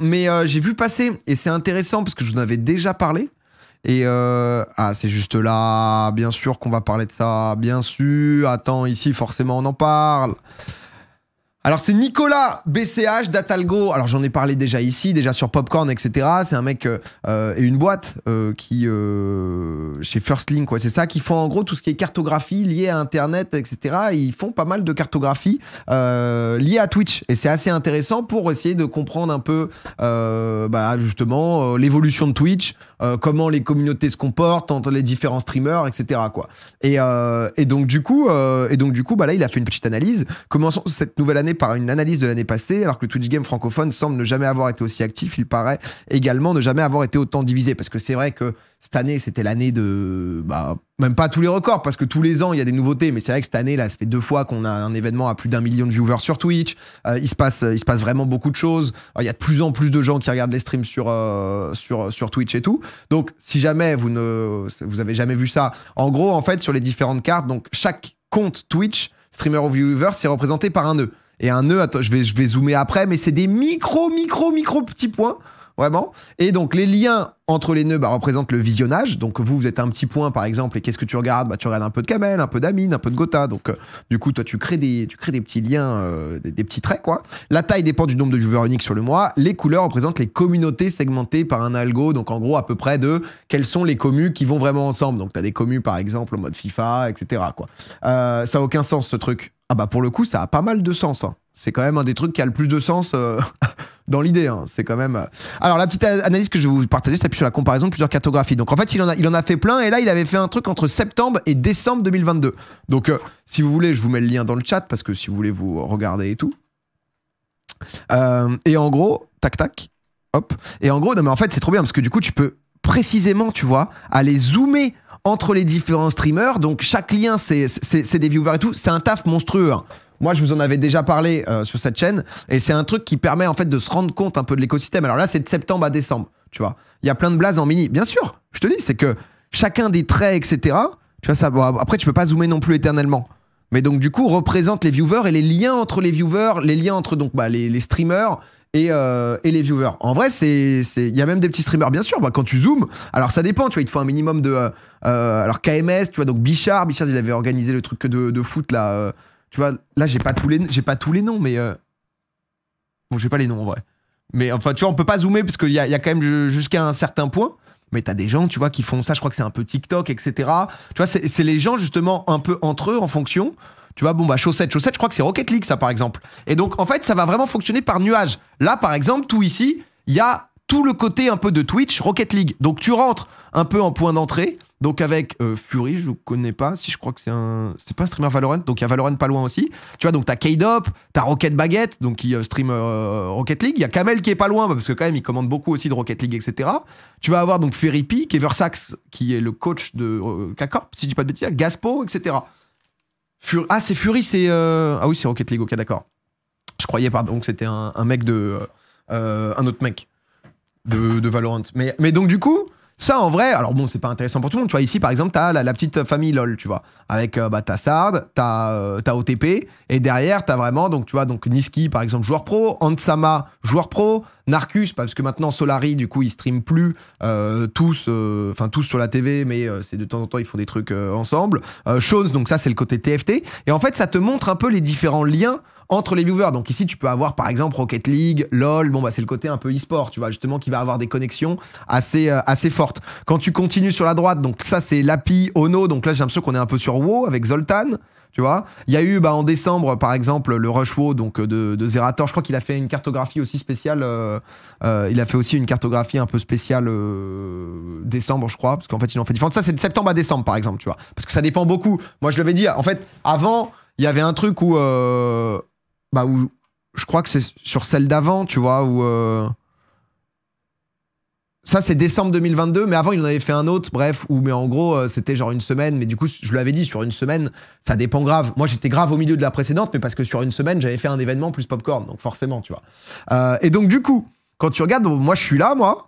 Mais euh, j'ai vu passer, et c'est intéressant parce que je vous en avais déjà parlé. Et euh, ah, c'est juste là, bien sûr qu'on va parler de ça, bien sûr. Attends, ici, forcément, on en parle. Alors c'est Nicolas BCH d'Atalgo. Alors j'en ai parlé déjà ici, déjà sur Popcorn, etc. C'est un mec euh, et une boîte euh, qui euh, chez First Link, quoi. C'est ça qui font en gros tout ce qui est cartographie liée à Internet, etc. ils font pas mal de cartographie liée à Twitch et c'est assez intéressant pour essayer de comprendre un peu, bah, justement, l'évolution de Twitch, comment les communautés se comportent entre les différents streamers, etc. Quoi. Et, et donc du coup, et donc du coup, bah là il a fait une petite analyse. Commençons cette nouvelle année par une analyse de l'année passée, alors que le Twitch Game francophone semble ne jamais avoir été aussi actif. Il paraît également ne jamais avoir été autant divisé. Parce que c'est vrai que cette année, c'était l'année de. Bah, même pas tous les records, parce que tous les ans, il y a des nouveautés. Mais c'est vrai que cette année, là, ça fait deux fois qu'on a un événement à plus d'un million de viewers sur Twitch. Euh, il, se passe, il se passe vraiment beaucoup de choses. Euh, il y a de plus en plus de gens qui regardent les streams sur, euh, sur, sur Twitch et tout. Donc, si jamais vous ne vous avez jamais vu ça, en gros, en fait, sur les différentes cartes, donc chaque compte Twitch, streamer ou viewer, c'est représenté par un nœud. Et un nœud, je vais, je vais zoomer après, mais c'est des micro, micro, micro petits points vraiment. Et donc les liens entre les nœuds bah, représentent le visionnage. Donc vous, vous êtes un petit point par exemple, et qu'est-ce que tu regardes bah, Tu regardes un peu de Kamel, un peu d'Amine, un peu de Gotha. Donc euh, du coup, toi, tu crées des, tu crées des petits liens, euh, des, petits traits. quoi. La taille dépend du nombre de viewers uniques sur le mois. Les couleurs représentent les communautés segmentées par un algo. Donc en gros, à peu près de quelles sont les communes qui vont vraiment ensemble. Donc tu as des communes par exemple en mode FIFA, etc. Quoi. Euh, ça n'a aucun sens ce truc. Ah bah pour le coup, ça a pas mal de sens. Hein. C'est quand même un des trucs qui a le plus de sens euh, dans l'idée. Hein. C'est quand même. Euh. Alors la petite analyse que je vais vous partager c'est sur la comparaison de plusieurs cartographies. Donc en fait, il en, a, il en a fait plein et là, il avait fait un truc entre septembre et décembre 2022. Donc euh, si vous voulez, je vous mets le lien dans le chat parce que si vous voulez, vous regarder et tout. et en gros, tac tac, hop. Et en gros, non mais en fait, c'est trop bien parce que du coup, tu peux précisément, tu vois, aller zoomer entre les différents streamers. Donc chaque lien, c'est des viewers et tout. C'est un taf monstrueux. Hein. Moi, je vous en avais déjà parlé euh, sur cette chaîne, et c'est un truc qui permet en fait de se rendre compte un peu de l'écosystème. Alors là, c'est de septembre à décembre, tu vois. Il y a plein de blazes en mini. Bien sûr, je te dis, c'est que chacun des traits, etc. Tu vois ça. après, tu peux pas zoomer non plus éternellement. Mais donc, du coup, représente les viewers et les liens entre les viewers, les liens entre donc bah, les, les streamers euh, et, les viewers. En vrai, c'est, il y a même des petits streamers, bien sûr. Bah, quand tu zoomes, alors ça dépend, tu vois, il te faut un minimum de. Euh, euh, alors KMS, tu vois, donc Bichard, Bichard, il avait organisé le truc de, de foot là. tu vois, là, j'ai pas tous les, j'ai pas tous les noms, mais bon, j'ai pas les noms en vrai. Mais enfin, tu vois, on peut pas zoomer parce qu'il y a, y a quand même jusqu'à un certain point mais t'as des gens, tu vois, qui font ça. Je crois que c'est un peu TikTok, etc. Tu vois, c'est les gens justement un peu entre eux en fonction. Tu vois, bon, bah, chaussettes, chaussettes, je crois que c'est Rocket League, ça, par exemple. Et donc, en fait, ça va vraiment fonctionner par nuage. Là, par exemple, tout ici, il y a tout le côté un peu de Twitch, Rocket League. Donc, tu rentres un peu en point d'entrée. Donc avec euh, Fury, je ne connais pas, si je crois que c'est un... C'est pas streamer Valorant, donc il y a Valorant pas loin aussi. Tu vois, donc as K-Dop, as Rocket Baguette, donc qui euh, stream euh, Rocket League. Il y a Kamel qui est pas loin, bah, parce que quand même, il commande beaucoup aussi de Rocket League, etc. Tu vas avoir donc Ferry Peak, Eversax, qui est le coach de k si je dis pas de bêtises, Gaspo, etc ah, c'est Fury, c'est. Euh, ah oui, c'est Rocket League, ok, d'accord. Je croyais, pardon, que c'était un, mec de. Euh, un autre mec de, de Valorant. Mais, mais donc, du coup. Ça, en vrai, alors bon, c'est pas intéressant pour tout le monde. Tu vois, ici, par exemple, t'as la, la, petite famille LOL, tu vois. Avec, ta euh, bah, t'as Sard, t'as OTP, et derrière, t'as vraiment, donc, tu vois, donc Niski, par exemple, joueur pro, Ansama, joueur pro, Narcus, parce que maintenant Solari, du coup, ils streament plus euh, tous, euh, enfin tous sur la TV, mais euh, c'est de temps en temps ils font des trucs ensemble. Shones, donc ça c'est le côté TFT. Et en fait, ça te montre un peu les différents liens entre les viewers. Donc ici, tu peux avoir par exemple Rocket League, LOL, bon bah c'est le côté un peu e-sport, tu vois, justement qui va avoir des connexions assez assez fortes. Quand tu continues sur la droite, donc ça c'est l'API Ono, donc là j'ai l'impression qu'on est un peu sur WoW avec Zoltan tu vois. Il y a eu bah, en décembre, par exemple, le Rush donc euh, de, de Zerator. Je crois qu'il a fait une cartographie aussi spéciale. Euh, euh, il a fait aussi une cartographie un peu spéciale décembre, je crois, parce qu'en fait, ils ont fait différentes. Ça, c'est de septembre à décembre, par exemple, tu vois, parce que ça dépend beaucoup. Moi, je l'avais dit. En fait, avant, il y avait un truc où, bah, où je crois que c'est sur celle d'avant, tu vois, où ça, c'est décembre 2022, mais avant, il en avait fait un autre, bref, ou mais en gros, euh, c'était genre une semaine, mais du coup, je l'avais dit, sur une semaine, ça dépend grave. Moi, j'étais grave au milieu de la précédente, mais parce que sur une semaine, j'avais fait un événement plus popcorn, donc forcément, tu vois. Euh, et donc, du coup, quand tu regardes, moi, je suis là, moi.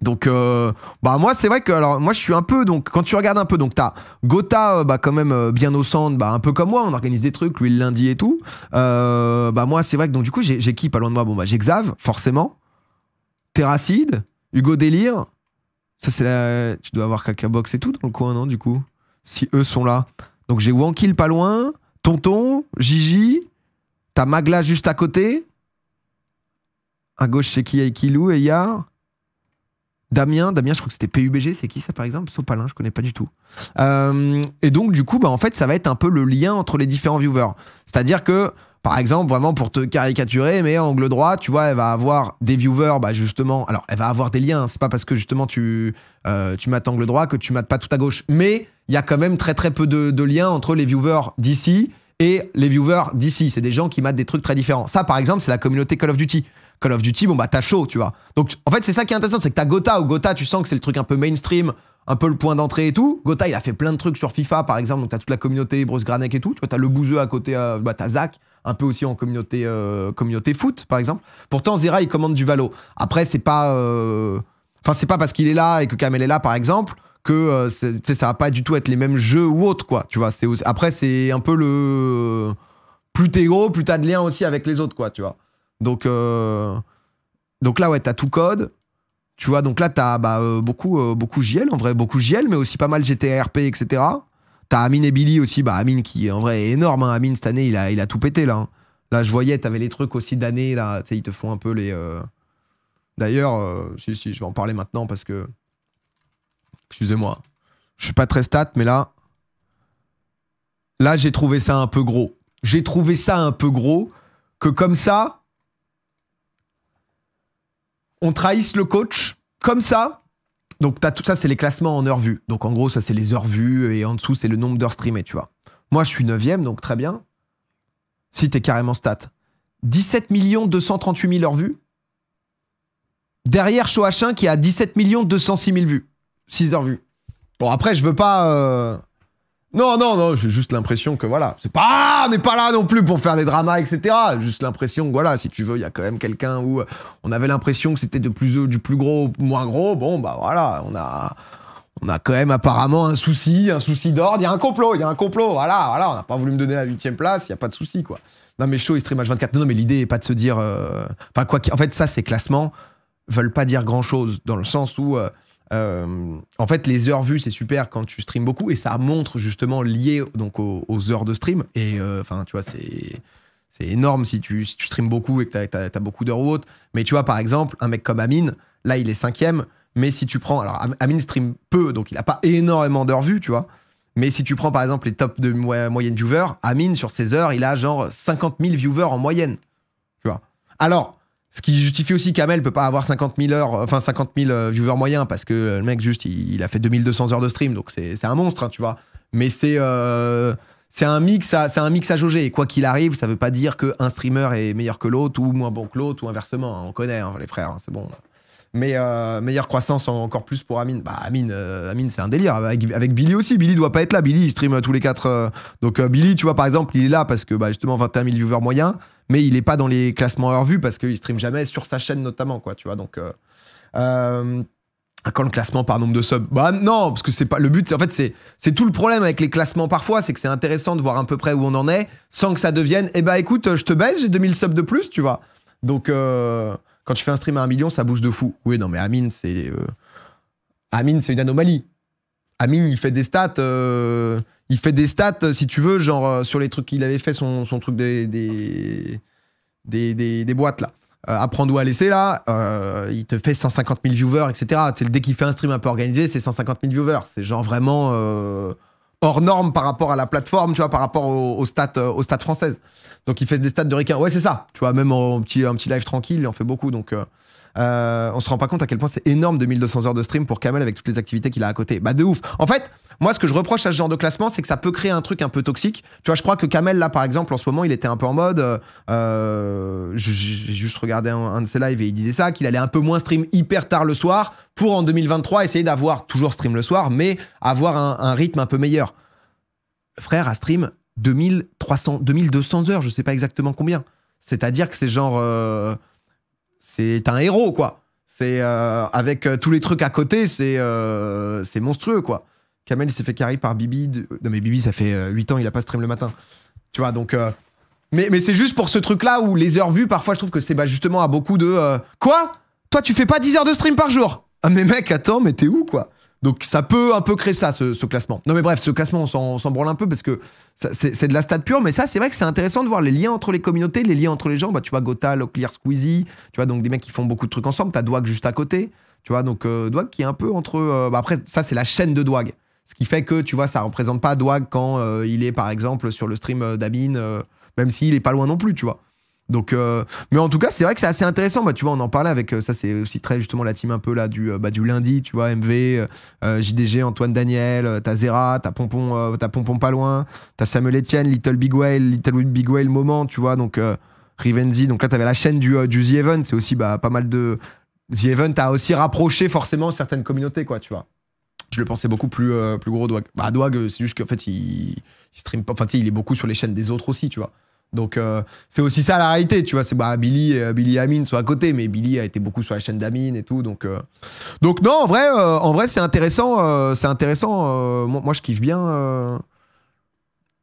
Donc, euh, bah, moi, c'est vrai que, alors, moi, je suis un peu, donc, quand tu regardes un peu, donc, t'as Gotha, bah, quand même, bien au centre, bah, un peu comme moi, on organise des trucs, lui, le lundi et tout. bah, moi, c'est vrai que, donc, du coup, j'ai qui pas loin de moi Bon, bah, j'ai Xav, forcément. Terracide. Hugo Délire, ça c'est la. Tu dois avoir box et tout dans le coin, non, du coup Si eux sont là. Donc j'ai Wankil pas loin, Tonton, Gigi, t'as Magla juste à côté. À gauche, c'est qui Aikilou, Eya, Damien, Damien, je crois que c'était PUBG, c'est qui ça par exemple Sopalin, je connais pas du tout. Euh, et donc du coup, bah, en fait, ça va être un peu le lien entre les différents viewers. C'est-à-dire que par exemple, vraiment pour te caricaturer, mais angle droit, tu vois, elle va avoir des viewers, bah justement, alors elle va avoir des liens, hein. c'est pas parce que justement tu, euh, tu mates angle droit que tu mates pas tout à gauche. Mais il y a quand même très très peu de, liens entre les viewers d'ici et les viewers d'ici. C'est des gens qui matent des trucs très différents. Ça, par exemple, c'est la communauté Call of Duty. Call of Duty, bon bah t'as chaud, tu vois. Donc en fait, c'est ça qui est intéressant, c'est que t'as Gotha ou Gotha, tu sens que c'est le truc un peu mainstream, un peu le point d'entrée et tout. Gota, il a fait plein de trucs sur FIFA, par exemple. Donc, t'as toute la communauté Bruce Granek et tout. Tu vois, t'as le bouseux à côté, euh, bah, t'as Zach, un peu aussi en communauté, euh, communauté foot, par exemple. Pourtant, Zera il commande du Valo. Après, c'est pas. Euh, enfin, c'est pas parce qu'il est là et que Kamel est là, par exemple, que euh, ça va pas du tout être les mêmes jeux ou autres, quoi. Tu vois, c'est après, c'est un peu le. Plus t'es gros, plus t'as de liens aussi avec les autres, quoi, tu vois. Donc. Donc là, ouais, t'as tout code. Tu vois, donc là, t'as bah, euh, beaucoup, euh, beaucoup JL en vrai, beaucoup JL, mais aussi pas mal GTRP, etc. T'as Amine et Billy aussi, bah Amine qui en vrai est énorme. Hein. Amine cette année, il a, il a tout pété là. Hein. Là, je voyais, t'avais les trucs aussi d'année là. Tu sais, ils te font un peu les. Euh. D'ailleurs, si, si, je vais en parler maintenant parce que. Excusez-moi. Je suis pas très stat, mais là. Là, j'ai trouvé ça un peu gros. J'ai trouvé ça un peu gros que comme ça, on trahisse le coach comme ça. Donc, as tout ça, c'est les classements en heures vues. Donc, en gros, ça, c'est les heures vues et en dessous, c'est le nombre d'heures streamées, tu vois. Moi, je suis 9 donc très bien. Si t'es carrément stat. 17 238 000 heures vues. Derrière Shoah 1 qui a 17 206 000 vues. 6 heures vues. Bon, après, je veux pas. Euh, non, non, non, j'ai juste l'impression que voilà, c'est pas, on n'est pas là non plus pour faire des dramas, etc. Juste l'impression que voilà, si tu veux, il y a quand même quelqu'un où euh, on avait l'impression que c'était de plus, du plus gros, moins gros. Bon, bah voilà, on a, on a quand même apparemment un souci, un souci d'ordre. Il y a un complot, il y a un complot. Voilà, voilà, on n'a pas voulu me donner la huitième place, il n'y a pas de souci, quoi. Non, mais show il stream 24 Non, non mais l'idée n'est pas de se dire, euh, enfin quoi, en fait, ça, ces classements veulent pas dire grand chose dans le sens où euh, euh, en fait, les heures vues, c'est super quand tu streams beaucoup et ça montre justement lié donc aux, heures de stream. Et euh, enfin, tu vois, c'est c'est énorme si tu, si streams beaucoup et que tu as, beaucoup d'heures ou Mais tu vois, par exemple, un mec comme Amin, là, il est cinquième. Mais si tu prends. Alors, Amin stream peu, donc il a pas énormément d'heures vues, tu vois. Mais si tu prends par exemple les tops de moyenne viewer Amine, sur ses heures, il a genre 50 000 viewers en moyenne. Tu vois. Alors, ce qui justifie aussi qu'Amel peut pas avoir 50 000 heures, enfin 50 euh, viewers moyens parce que le mec juste il, a fait 2200 heures de stream, donc c'est un monstre, hein, tu vois. Mais c'est euh, c'est un mix à c'est un mix à jauger. Quoi qu'il arrive, ça veut pas dire qu'un streamer est meilleur que l'autre ou moins bon que l'autre ou inversement. Hein, on connaît hein, les frères, c'est bon. Mais euh, meilleure croissance encore plus pour Amine. Bah, Amine, euh, c'est un délire. Avec, Billy aussi. Billy doit pas être là. Billy, il stream euh, tous les quatre. donc, Billy, tu vois, par exemple, il est là parce que bah, justement 21 000 viewers moyens. Mais il est pas dans les classements heures vue parce qu'il stream jamais sur sa chaîne, notamment. Quoi, tu vois, donc. quand le classement par nombre de subs Bah non, parce que c'est pas le but. En fait, c'est tout le problème avec les classements parfois, c'est que c'est intéressant de voir à peu près où on en est, sans que ça devienne. Eh bah écoute, je te baisse, j'ai 2000 subs de plus, tu vois. Donc quand tu fais un stream à un million, ça bouge de fou. Oui, non, mais Amine, c'est. Euh, Amine, c'est une anomalie. Amine, il fait des stats. Euh, il fait des stats, euh, si tu veux, genre sur les trucs qu'il avait fait, son, truc des des, boîtes là. apprends apprendre où à laisser là, il te fait 150 000 viewers, etc. Dès qu'il fait un stream un peu organisé, c'est 150 000 viewers. C'est genre vraiment hors norme par rapport à la plateforme, tu vois, par rapport aux, au stats, au stade euh, françaises. Donc il fait des stats de Ricard. Ouais, c'est ça. Tu vois, même en, petit, un petit live tranquille, il en fait beaucoup. Donc, euh, euh, on se rend pas compte à quel point c'est énorme 2200 heures de stream pour Kamel avec toutes les activités qu'il a à côté. Bah de ouf. En fait, moi ce que je reproche à ce genre de classement, c'est que ça peut créer un truc un peu toxique. Tu vois, je crois que Kamel là par exemple en ce moment, il était un peu en mode euh, euh, j'ai juste regardé un, de ses lives et il disait ça qu'il allait un peu moins stream hyper tard le soir pour en 2023 essayer d'avoir toujours stream le soir mais avoir un, rythme un peu meilleur. Frère à stream 2300 2200 heures, je sais pas exactement combien. C'est-à-dire que c'est genre c'est un héros, quoi. C'est euh, avec euh, tous les trucs à côté, euh, c'est monstrueux, quoi. Kamel s'est fait carry par Bibi. Non, mais Bibi, ça fait 8 ans, il a pas stream le matin. Tu vois, donc. Mais, mais c'est juste pour ce truc-là où les heures vues, parfois, je trouve que c'est bah, justement à beaucoup de. Quoi Toi, tu fais pas 10 heures de stream par jour Ah, mais mec, attends, mais t'es où, quoi donc ça peut un peu créer ça, ce, classement. Non mais bref, ce classement, on s'en branle un peu parce que c'est de la stat pure, mais ça, c'est vrai que c'est intéressant de voir les liens entre les communautés, les liens entre les gens. Bah, tu vois, Gotha, Locklear, Squeezie, tu vois, donc des mecs qui font beaucoup de trucs ensemble. T'as Dwag juste à côté, tu vois, donc euh, qui est un peu entre... Euh, bah, après, ça, c'est la chaîne de Dwag. Ce qui fait que, tu vois, ça représente pas Dwag quand euh, il est, par exemple, sur le stream euh, d'Abine, même s'il est pas loin non plus, tu vois. Donc, euh, mais en tout cas, c'est vrai que c'est assez intéressant. Bah, tu vois, on en parlait avec euh, ça, c'est aussi très justement la team un peu là du, euh, bah, du lundi, tu vois, MV, JDG, Antoine Daniel, t'as Zera, t'as Pompon, ta Pompon pas loin, t'as Samuel Etienne, Little Big Whale, Little Big Whale moment, tu vois, donc Rivenzi. Donc là, t'avais la chaîne du, du The Event, c'est aussi bah, pas mal de. The Event a aussi rapproché forcément certaines communautés, quoi, tu vois je le pensais beaucoup plus, plus gros Dwag. Bah, Dwag, c'est juste qu'en fait, il, il stream pas. Enfin, tu sais, il est beaucoup sur les chaînes des autres aussi, tu vois. Donc euh, c'est aussi ça la réalité, tu vois. C'est bah, Billy, euh, Billy et Amine sont à côté, mais Billy a été beaucoup sur la chaîne d'Amin et tout. Donc, euh. donc non, en vrai, en vrai c'est intéressant. c'est intéressant. Moi, je kiffe bien.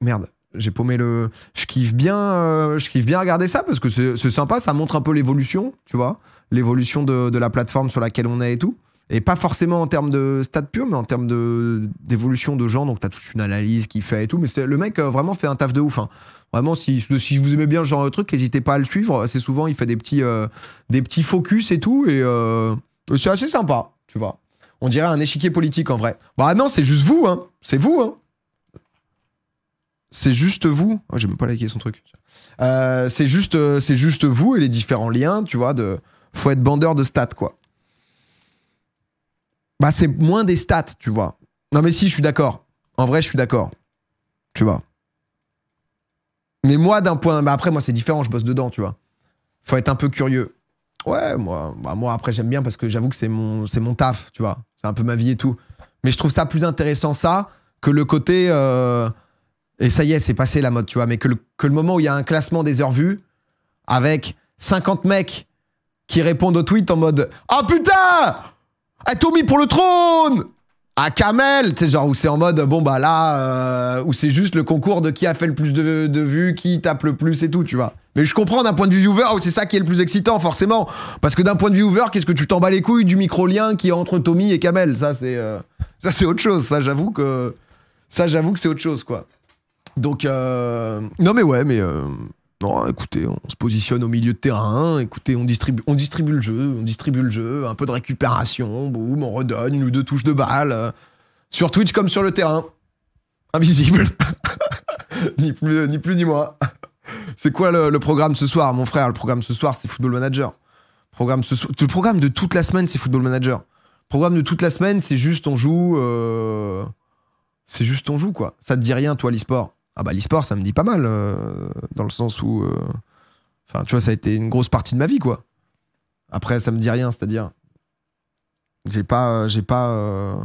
Merde, j'ai paumé le. Je kiffe bien. je kiffe bien regarder ça parce que c'est sympa. Ça montre un peu l'évolution, tu vois, l'évolution de, de, la plateforme sur laquelle on est et tout. Et pas forcément en termes de stats pure, mais en termes d'évolution de, gens. Donc, tu as toute une analyse qu'il fait et tout. Mais le mec euh, vraiment fait un taf de ouf. Hein. Vraiment, si, si vous aimez bien ce genre de truc, n'hésitez pas à le suivre. Assez souvent, il fait des petits, euh, des petits focus et tout. Et euh, c'est assez sympa, tu vois. On dirait un échiquier politique en vrai. Bah non, c'est juste vous, hein. C'est vous, hein. C'est juste vous. Oh, J'aime pas liker son truc. c'est juste, juste vous et les différents liens, tu vois. De, faut être bandeur de stats, quoi bah c'est moins des stats, tu vois. Non mais si, je suis d'accord. En vrai, je suis d'accord. Tu vois. Mais moi, d'un point... Bah, après, moi, c'est différent, je bosse dedans, tu vois. Faut être un peu curieux. Ouais, moi, bah, moi après, j'aime bien parce que j'avoue que c'est mon, mon taf, tu vois. C'est un peu ma vie et tout. Mais je trouve ça plus intéressant, ça, que le côté... Euh, et ça y est, c'est passé la mode, tu vois. Mais que le, moment où il y a un classement des heures vues, avec 50 mecs qui répondent au tweet en mode « Ah oh, putain à ah, Tommy pour le trône à ah, Kamel, tu sais, genre où c'est en mode, bon bah là, euh, où c'est juste le concours de qui a fait le plus de, de, vues, qui tape le plus et tout, tu vois. Mais je comprends d'un point de vue viewer, oh, c'est ça qui est le plus excitant, forcément. Parce que d'un point de vue viewer, qu'est-ce que tu t'en bats les couilles du micro-lien qui est entre Tommy et Kamel Ça, c'est euh, ça c'est autre chose, ça j'avoue que. Ça, j'avoue que c'est autre chose, quoi. Donc, euh, non mais ouais, mais non, écoutez, on se positionne au milieu de terrain, écoutez, on distribue, on distribue le jeu, on distribue le jeu, un peu de récupération, boum, on redonne une ou deux touches de balle. Euh, sur Twitch comme sur le terrain. Invisible. ni, plus, ni plus ni moins. C'est quoi le, programme ce soir, mon frère Le programme ce soir, c'est Football Manager. Programme ce le programme de toute la semaine, c'est Football Manager. Le programme de toute la semaine, c'est juste on joue. Euh, c'est juste on joue, quoi. Ça te dit rien, toi, l'e-sport ah bah l'e-sport, ça me dit pas mal, euh, dans le sens où... Euh, enfin, tu vois, ça a été une grosse partie de ma vie, quoi. Après, ça me dit rien, c'est-à-dire... J'ai pas... Euh, j'ai pas...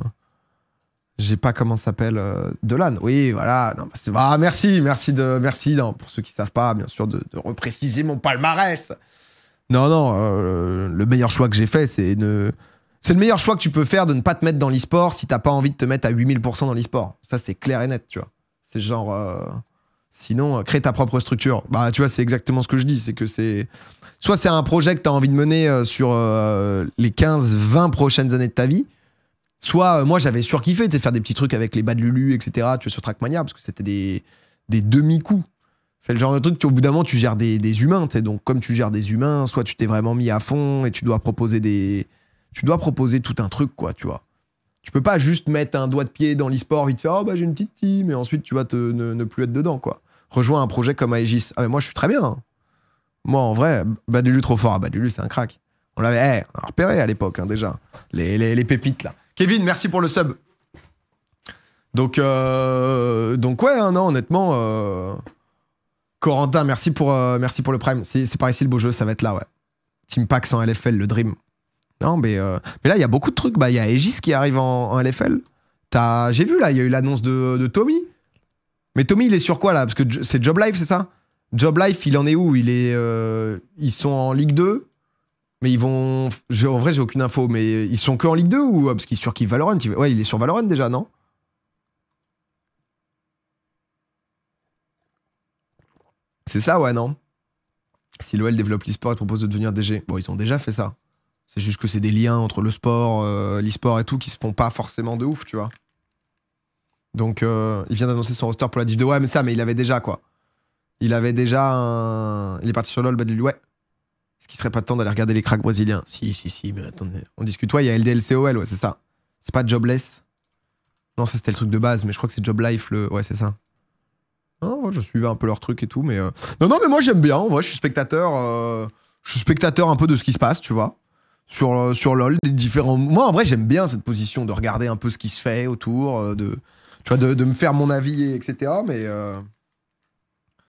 j'ai pas comment s'appelle Delane. Oui, voilà. Non, bah, ah, merci, merci de, merci. pour ceux qui savent pas, bien sûr, de, repréciser mon palmarès. Non, non, le meilleur choix que j'ai fait, c'est ne... C'est le meilleur choix que tu peux faire de ne pas te mettre dans l'e-sport si t'as pas envie de te mettre à 8000% dans l'e-sport. Ça, c'est clair et net, tu vois. C'est genre. Euh, sinon, euh, crée ta propre structure. Bah, tu vois, c'est exactement ce que je dis. C'est que c'est. Soit c'est un projet que tu as envie de mener euh, sur les 15-20 prochaines années de ta vie. Soit, moi, j'avais surkiffé de faire des petits trucs avec les bas de Lulu, etc. Tu vois, sur Trackmania, parce que c'était des, des demi-coups. C'est le genre de truc, tu, au bout d'un moment, tu gères des, humains. Donc, comme tu gères des humains, soit tu t'es vraiment mis à fond et tu dois proposer des. Tu dois proposer tout un truc, quoi, tu vois. Tu peux pas juste mettre un doigt de pied dans l'e-sport, vite faire, oh bah j'ai une petite team, et ensuite tu vas te, ne, plus être dedans, quoi. Rejoins un projet comme Aegis. Ah, mais moi je suis très bien. Hein. Moi en vrai, Badulu trop fort. Ah, Badulu c'est un crack. On l'avait eh, repéré à l'époque hein, déjà. Les, les, pépites là. Kevin, merci pour le sub. Donc, euh, donc ouais, hein, non, honnêtement. Euh, Corentin, merci pour, euh, merci pour le prime. C'est par ici le beau jeu, ça va être là, ouais. Team Pax en LFL, le dream. Non, mais, euh, mais là, il y a beaucoup de trucs. Bah, il y a Aegis qui arrive en, LFL. j'ai vu là, il y a eu l'annonce de, Tommy. Mais Tommy, il est sur quoi là Parce que c'est Job Life, c'est ça Job Life, il en est où Il est, euh, ils sont en Ligue 2, mais ils vont. en vrai, j'ai aucune info, mais ils sont que en Ligue 2 ou euh, parce qu'il est sur qui Valorant Ouais, il est sur Valorant déjà, non C'est ça, ouais, non Si l'OL développe l'esport et propose de devenir DG. Bon, ils ont déjà fait ça. C'est juste que c'est des liens entre le sport, euh, l'e-sport et tout qui se font pas forcément de ouf, tu vois. Donc, euh, il vient d'annoncer son roster pour la Div 2. Ouais, mais ça, mais il avait déjà quoi. Il avait déjà un. Il est parti sur LoL, bah, ouais. Est-ce qu'il serait pas temps d'aller regarder les cracks brésiliens Si, si, si, mais attendez. On discute. Ouais, il y a LDLCOL, ouais, c'est ça. C'est pas Jobless. Non, ça c'était le truc de base, mais je crois que c'est Job Life, le. Ouais, c'est ça. Ah, je suivais un peu leur truc et tout, mais. Euh, non, non, mais moi j'aime bien. ouais je suis spectateur. Je suis spectateur un peu de ce qui se passe, tu vois sur, euh, sur LOL, des différents. Moi, en vrai, j'aime bien cette position de regarder un peu ce qui se fait autour, euh, de, tu vois, de, de me faire mon avis, etc. Mais. Euh,